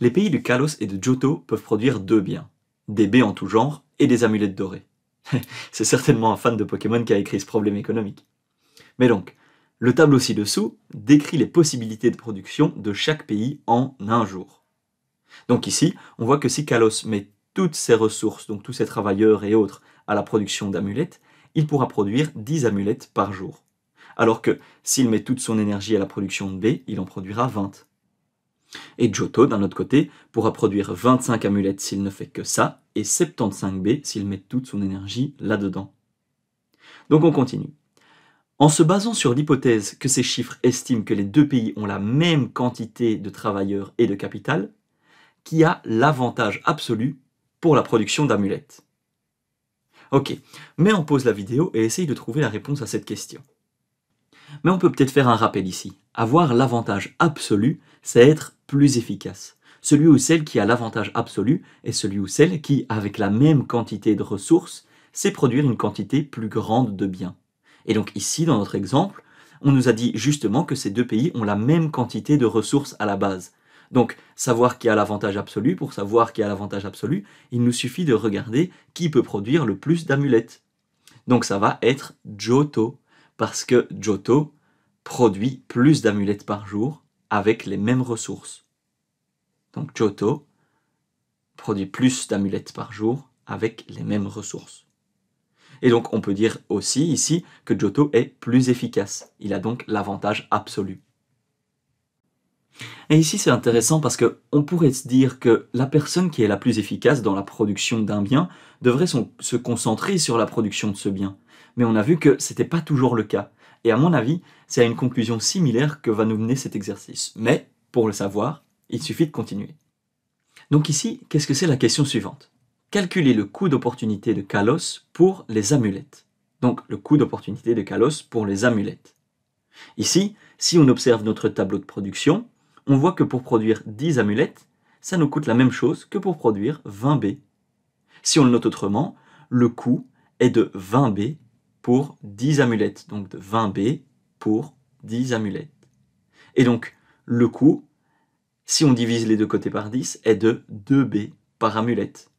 Les pays du Kalos et de Johto peuvent produire deux biens, des baies en tout genre et des amulettes dorées. C'est certainement un fan de Pokémon qui a écrit ce problème économique. Mais donc, le tableau ci-dessous décrit les possibilités de production de chaque pays en un jour. Donc ici, on voit que si Kalos met toutes ses ressources, donc tous ses travailleurs et autres, à la production d'amulettes, il pourra produire 10 amulettes par jour. Alors que s'il met toute son énergie à la production de baies, il en produira 20. Et Giotto, d'un autre côté, pourra produire 25 amulettes s'il ne fait que ça, et 75 B s'il met toute son énergie là-dedans. Donc on continue. En se basant sur l'hypothèse que ces chiffres estiment que les deux pays ont la même quantité de travailleurs et de capital, qui a l'avantage absolu pour la production d'amulettes Ok, mais on pause la vidéo et essaye de trouver la réponse à cette question. Mais on peut peut-être faire un rappel ici. Avoir l'avantage absolu, c'est être plus efficace. Celui ou celle qui a l'avantage absolu est celui ou celle qui, avec la même quantité de ressources, sait produire une quantité plus grande de biens. Et donc ici, dans notre exemple, on nous a dit justement que ces deux pays ont la même quantité de ressources à la base. Donc, savoir qui a l'avantage absolu, pour savoir qui a l'avantage absolu, il nous suffit de regarder qui peut produire le plus d'amulettes. Donc ça va être Johto parce que Giotto produit plus d'amulettes par jour avec les mêmes ressources. Donc Giotto produit plus d'amulettes par jour avec les mêmes ressources. Et donc on peut dire aussi ici que Giotto est plus efficace. Il a donc l'avantage absolu. Et ici c'est intéressant parce que on pourrait se dire que la personne qui est la plus efficace dans la production d'un bien devrait se concentrer sur la production de ce bien mais on a vu que ce n'était pas toujours le cas. Et à mon avis, c'est à une conclusion similaire que va nous mener cet exercice. Mais, pour le savoir, il suffit de continuer. Donc ici, qu'est-ce que c'est la question suivante Calculer le coût d'opportunité de Kalos pour les amulettes. Donc le coût d'opportunité de Kalos pour les amulettes. Ici, si on observe notre tableau de production, on voit que pour produire 10 amulettes, ça nous coûte la même chose que pour produire 20 B. Si on le note autrement, le coût est de 20 B pour 10 amulettes, donc de 20B pour 10 amulettes. Et donc, le coût, si on divise les deux côtés par 10, est de 2B par amulette.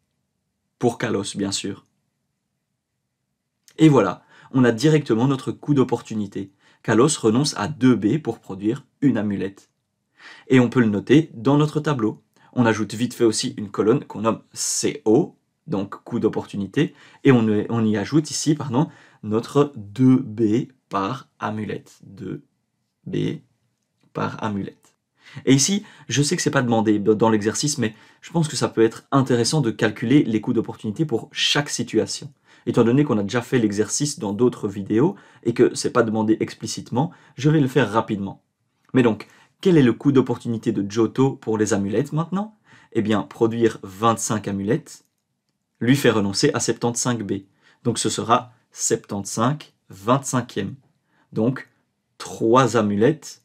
Pour Kalos, bien sûr. Et voilà, on a directement notre coût d'opportunité. Kalos renonce à 2B pour produire une amulette. Et on peut le noter dans notre tableau. On ajoute vite fait aussi une colonne qu'on nomme CO, donc coût d'opportunité, et on, y ajoute ici pardon, notre 2B par amulette. 2B par amulette. Et ici, je sais que ce n'est pas demandé dans l'exercice, mais je pense que ça peut être intéressant de calculer les coûts d'opportunité pour chaque situation. Étant donné qu'on a déjà fait l'exercice dans d'autres vidéos et que ce n'est pas demandé explicitement, je vais le faire rapidement. Mais donc, quel est le coût d'opportunité de Johto pour les amulettes maintenant Eh bien, produire 25 amulettes, lui fait renoncer à 75b. Donc ce sera 75 25e. Donc 3 amulettes,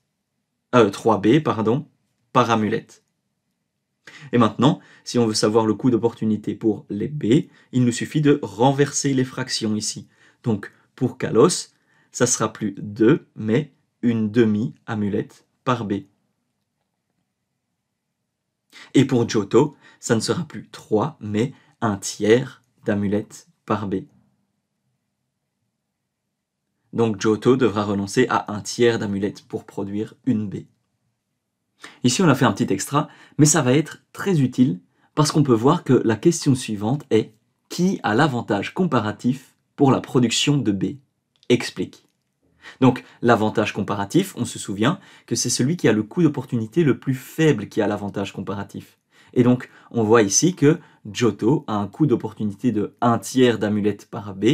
3b euh, pardon, par amulette. Et maintenant, si on veut savoir le coût d'opportunité pour les b, il nous suffit de renverser les fractions ici. Donc pour Kalos, ça sera plus 2, mais une demi-amulette par b. Et pour Giotto, ça ne sera plus 3, mais un tiers d'amulettes par B. Donc Johto devra renoncer à un tiers d'amulettes pour produire une B. Ici, on a fait un petit extra, mais ça va être très utile parce qu'on peut voir que la question suivante est qui a l'avantage comparatif pour la production de B Explique. Donc l'avantage comparatif, on se souvient que c'est celui qui a le coût d'opportunité le plus faible qui a l'avantage comparatif. Et donc, on voit ici que Giotto a un coût d'opportunité de 1 tiers d'amulette par B,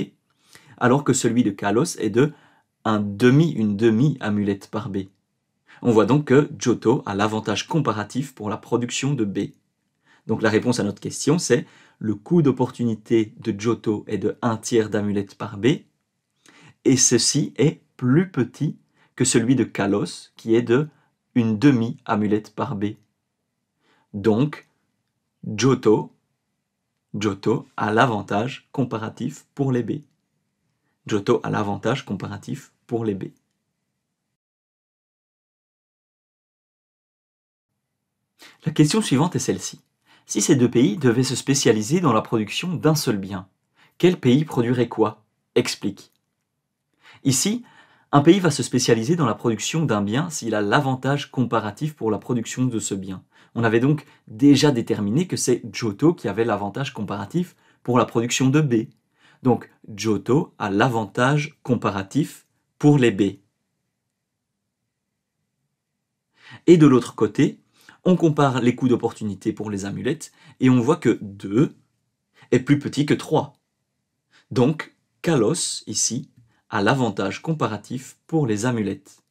alors que celui de Kalos est de 1 demi, une demi amulette par B. On voit donc que Giotto a l'avantage comparatif pour la production de B. Donc la réponse à notre question, c'est le coût d'opportunité de Giotto est de 1 tiers d'amulette par B, et ceci est plus petit que celui de Kalos, qui est de une demi amulette par B. Donc, Giotto, a l'avantage comparatif pour les B. a l'avantage comparatif pour les B. La question suivante est celle-ci. Si ces deux pays devaient se spécialiser dans la production d'un seul bien, quel pays produirait quoi Explique. Ici, un pays va se spécialiser dans la production d'un bien s'il a l'avantage comparatif pour la production de ce bien. On avait donc déjà déterminé que c'est Giotto qui avait l'avantage comparatif pour la production de B. Donc Giotto a l'avantage comparatif pour les B. Et de l'autre côté, on compare les coûts d'opportunité pour les amulettes et on voit que 2 est plus petit que 3. Donc, Kalos, ici, à l'avantage comparatif pour les amulettes.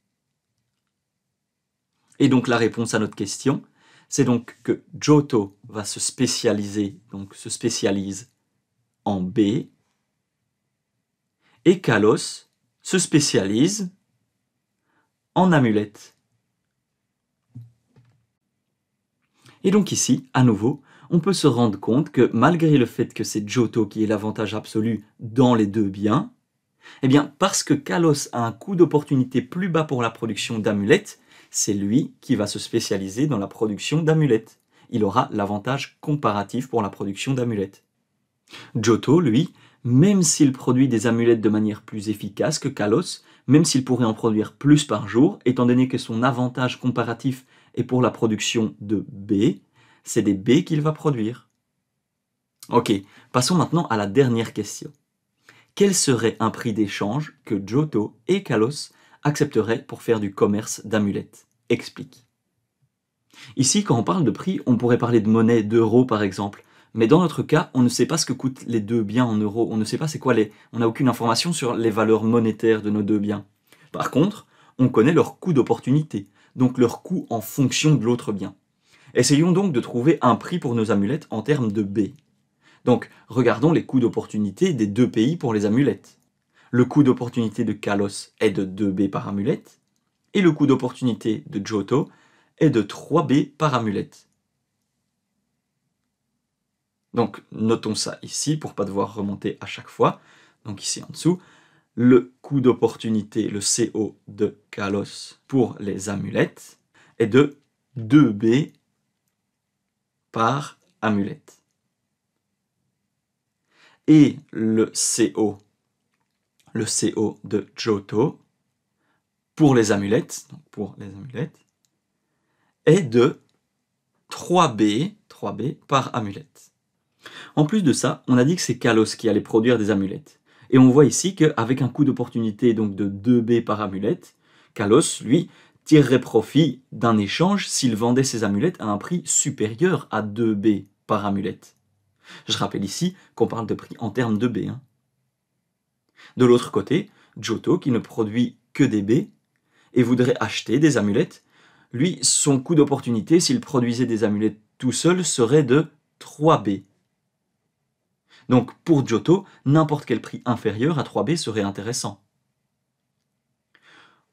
Et donc la réponse à notre question, c'est donc que Giotto va se spécialiser, donc se spécialise en B, et Kalos se spécialise en amulette. Et donc ici, à nouveau, on peut se rendre compte que malgré le fait que c'est Giotto qui est l'avantage absolu dans les deux biens, eh bien, parce que Kalos a un coût d'opportunité plus bas pour la production d'amulettes, c'est lui qui va se spécialiser dans la production d'amulettes. Il aura l'avantage comparatif pour la production d'amulettes. Giotto, lui, même s'il produit des amulettes de manière plus efficace que Kalos, même s'il pourrait en produire plus par jour, étant donné que son avantage comparatif est pour la production de B, c'est des B qu'il va produire. Ok, passons maintenant à la dernière question quel serait un prix d'échange que Giotto et Kalos accepteraient pour faire du commerce d'amulettes Explique. Ici, quand on parle de prix, on pourrait parler de monnaie, d'euros par exemple, mais dans notre cas, on ne sait pas ce que coûtent les deux biens en euros, on ne sait pas c'est quoi les... On n'a aucune information sur les valeurs monétaires de nos deux biens. Par contre, on connaît leur coût d'opportunité, donc leur coût en fonction de l'autre bien. Essayons donc de trouver un prix pour nos amulettes en termes de B. Donc, regardons les coûts d'opportunité des deux pays pour les amulettes. Le coût d'opportunité de Kalos est de 2B par amulette, et le coût d'opportunité de Johto est de 3B par amulette. Donc, notons ça ici pour pas devoir remonter à chaque fois. Donc ici en dessous, le coût d'opportunité, le CO de Kalos pour les amulettes est de 2B par amulette et le CO, le CO de Johto, pour les amulettes, pour les amulettes, est de 3B, 3B par amulette. En plus de ça, on a dit que c'est Kalos qui allait produire des amulettes. Et on voit ici qu'avec un coût d'opportunité donc de 2B par amulette, Kalos, lui, tirerait profit d'un échange s'il vendait ses amulettes à un prix supérieur à 2B par amulette. Je rappelle ici qu'on parle de prix en termes de B. Hein. De l'autre côté, Giotto, qui ne produit que des B, et voudrait acheter des amulettes, lui, son coût d'opportunité, s'il produisait des amulettes tout seul, serait de 3B. Donc pour Giotto, n'importe quel prix inférieur à 3B serait intéressant.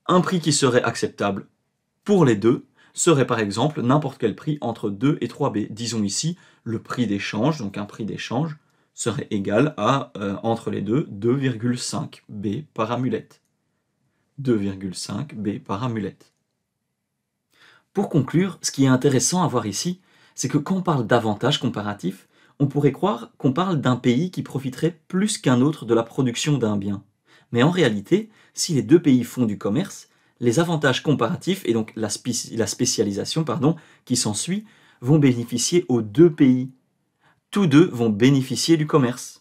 Un prix qui serait acceptable pour les deux, serait par exemple n'importe quel prix entre 2 et 3B. Disons ici le prix d'échange, donc un prix d'échange serait égal à, euh, entre les deux, 2,5B par amulette. 2,5B par amulette. Pour conclure, ce qui est intéressant à voir ici, c'est que quand on parle d'avantages comparatifs, on pourrait croire qu'on parle d'un pays qui profiterait plus qu'un autre de la production d'un bien. Mais en réalité, si les deux pays font du commerce, les avantages comparatifs et donc la, spécialisation pardon, qui s'ensuit vont bénéficier aux deux pays. Tous deux vont bénéficier du commerce.